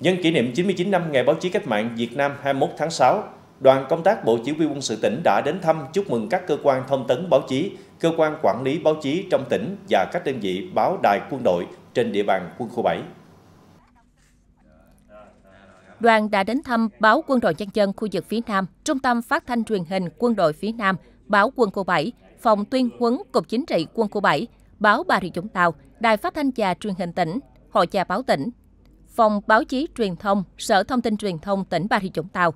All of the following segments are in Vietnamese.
Nhân kỷ niệm 99 năm Ngày báo chí cách mạng Việt Nam 21 tháng 6, đoàn công tác Bộ Chỉ huy quân sự tỉnh đã đến thăm chúc mừng các cơ quan thông tấn báo chí, cơ quan quản lý báo chí trong tỉnh và các đơn vị báo đài quân đội trên địa bàn quân khu 7. Đoàn đã đến thăm báo quân đội nhân dân khu vực phía Nam, Trung tâm Phát thanh truyền hình quân đội phía Nam, báo quân khu 7, phòng tuyên huấn cục chính trị quân khu 7, báo Bà Rịa Vũng Tàu, đài phát thanh và truyền hình tỉnh, hội nhà báo tỉnh Phòng Báo chí Truyền thông, Sở Thông tin Truyền thông tỉnh Bà Rịa Vũng Tàu.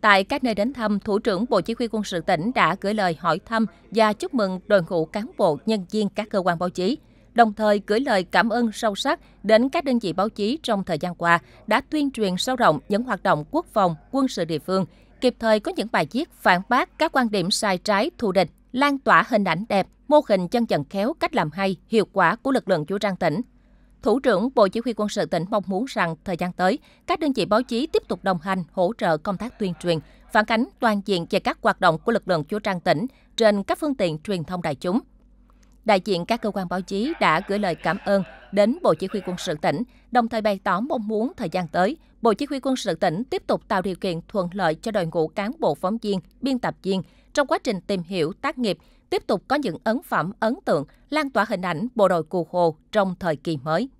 Tại các nơi đến thăm, Thủ trưởng Bộ Chỉ huy quân sự tỉnh đã gửi lời hỏi thăm và chúc mừng đội ngũ cán bộ, nhân viên các cơ quan báo chí, đồng thời gửi lời cảm ơn sâu sắc đến các đơn vị báo chí trong thời gian qua đã tuyên truyền sâu rộng những hoạt động quốc phòng, quân sự địa phương, kịp thời có những bài viết phản bác các quan điểm sai trái, thù địch, lan tỏa hình ảnh đẹp, mô hình chân trần khéo, cách làm hay, hiệu quả của lực lượng vũ trang tỉnh Thủ trưởng Bộ Chỉ huy quân sự tỉnh mong muốn rằng thời gian tới, các đơn vị báo chí tiếp tục đồng hành, hỗ trợ công tác tuyên truyền, phản ánh toàn diện về các hoạt động của lực lượng vũ trang tỉnh trên các phương tiện truyền thông đại chúng. Đại diện các cơ quan báo chí đã gửi lời cảm ơn đến Bộ Chỉ huy quân sự tỉnh, đồng thời bày tỏ mong muốn thời gian tới, Bộ Chỉ huy quân sự tỉnh tiếp tục tạo điều kiện thuận lợi cho đội ngũ cán bộ phóng viên, biên tập viên trong quá trình tìm hiểu tác nghiệp, tiếp tục có những ấn phẩm ấn tượng lan tỏa hình ảnh bộ đội cụ Hồ trong thời kỳ mới.